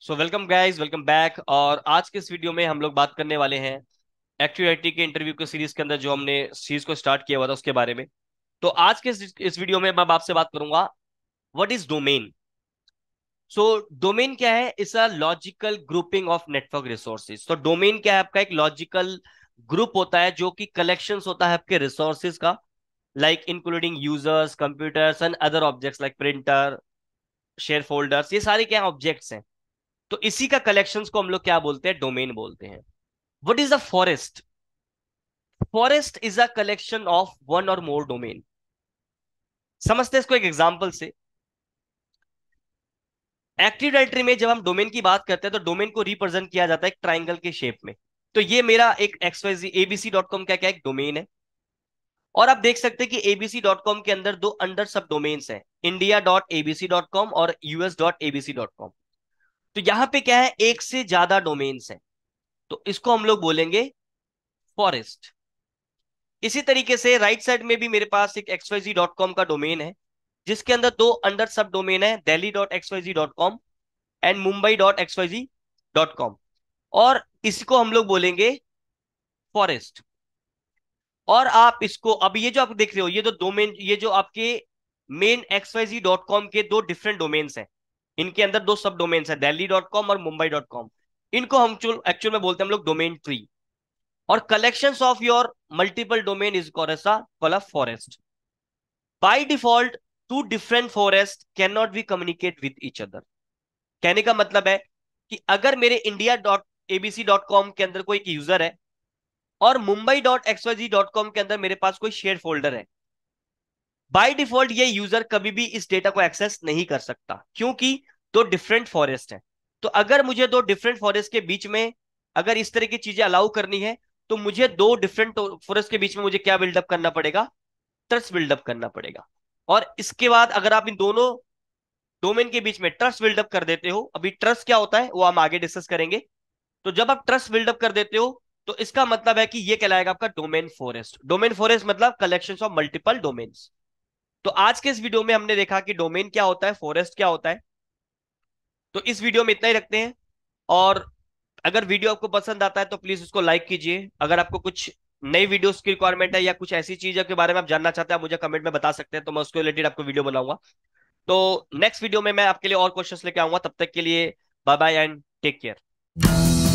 सो welcome guys welcome back और आज के इस वीडियो में हम लोग बात करने वाले हैं एक्टिविटी के इंटरव्यू के सीरीज के अंदर जो हमने सीरीज को स्टार्ट किया हुआ था उसके बारे में तो आज के इस, इस वीडियो में मैं आपसे बात करूंगा what is domain so domain क्या है it's a logical grouping of network resources तो डोमेन क्या है आपका एक लॉजिकल logical ग्रुप होता है जो कि कलेक्शन होता है आपके रिसोर्सेज का like including users computers and other objects like printer share folders ये सारे क्या ऑब्जेक्ट्स हैं तो इसी का कलेक्शंस को हम लोग क्या बोलते हैं डोमेन बोलते हैं what is a forest forest is a collection of one और मोर डोमेन समझते हैं इसको एक एग्जांपल से एक्टिव डायरेक्टरी में जब हम डोमेन की बात करते हैं तो डोमेन को रिप्रेजेंट किया जाता है एक ट्राइंगल के शेप में तो ये मेरा एक एक्सवाइजी एबीसी डॉट कॉम का क्या एक डोमेन है और आप देख सकते हैं कि एबीसी डॉट कॉम के अंदर दो अंडर सब डोमेन्स हैं India dot ABC dot com और US dot ABC dot com तो यहाँ पे क्या है एक से ज्यादा डोमेन्स हैं तो इसको हम लोग बोलेंगे फॉरेस्ट इसी तरीके से राइट साइड में भी मेरे पास एक एक्सवाइजी डॉट कॉम का डोमेन है जिसके अंदर दो अंडर सब डोमेन है Delhi dot XYZ dot com and Mumbai dot XYZ dot com और इसको हम लोग बोलेंगे फॉरेस्ट और आप इसको अब ये जो आप देख रहे हो ये जो डोमेन ये जो आपके मेन जी डॉट कॉम के दो डिफरेंट डोमेन्स हैं इनके अंदर दो सब डोमेन्स हैं दिल्ली डॉट कॉम और मुंबई डॉट कॉम इनको हम एक्चुअल में बोलते हैं हम लोग डोमेन ट्री और collection of your multiple domain is call of forest by default two different forest can not be communicate with each other कहने का मतलब है कि अगर मेरे India dot ABC dot com के अंदर कोई यूजर है और Mumbai dot XYZ dot com के अंदर मेरे पास कोई शेयर फोल्डर है बाय डिफॉल्ट ये यूजर कभी भी इस डेटा को एक्सेस नहीं कर सकता क्योंकि दो डिफरेंट फॉरेस्ट है तो अगर मुझे दो डिफरेंट फॉरेस्ट के बीच में अगर इस तरह की चीजें अलाउ करनी है तो मुझे दो डिफरेंट फॉरेस्ट के बीच में मुझे क्या बिल्डअप करना पड़ेगा ट्रस्ट बिल्डअप करना पड़ेगा और इसके बाद अगर आप इन दोनों डोमेन के बीच में ट्रस्ट बिल्डअप कर देते हो अभी ट्रस्ट क्या होता है वो हम आगे डिस्कस करेंगे तो जब आप ट्रस्ट बिल्डअप कर देते हो तो इसका मतलब है कि ये कहलाएगा आपका डोमेन फॉरेस्ट डोमेन फॉरेस्ट मतलब कलेक्शन ऑफ मल्टीपल डोमेन तो आज के इस वीडियो में हमने देखा कि डोमेन क्या होता है फॉरेस्ट क्या होता है तो इस वीडियो में इतना ही रखते हैं और अगर वीडियो आपको पसंद आता है तो प्लीज उसको लाइक कीजिए अगर आपको कुछ नई वीडियोस की रिक्वायरमेंट है या कुछ ऐसी चीज के बारे में आप जानना चाहते हैं आप मुझे कमेंट में बता सकते हैं तो मैं उसके रिलेटेड आपको वीडियो बनाऊंगा तो नेक्स्ट वीडियो में मैं आपके लिए और क्वेश्चन लेके आऊंगा तब तक के लिए bye bye and take care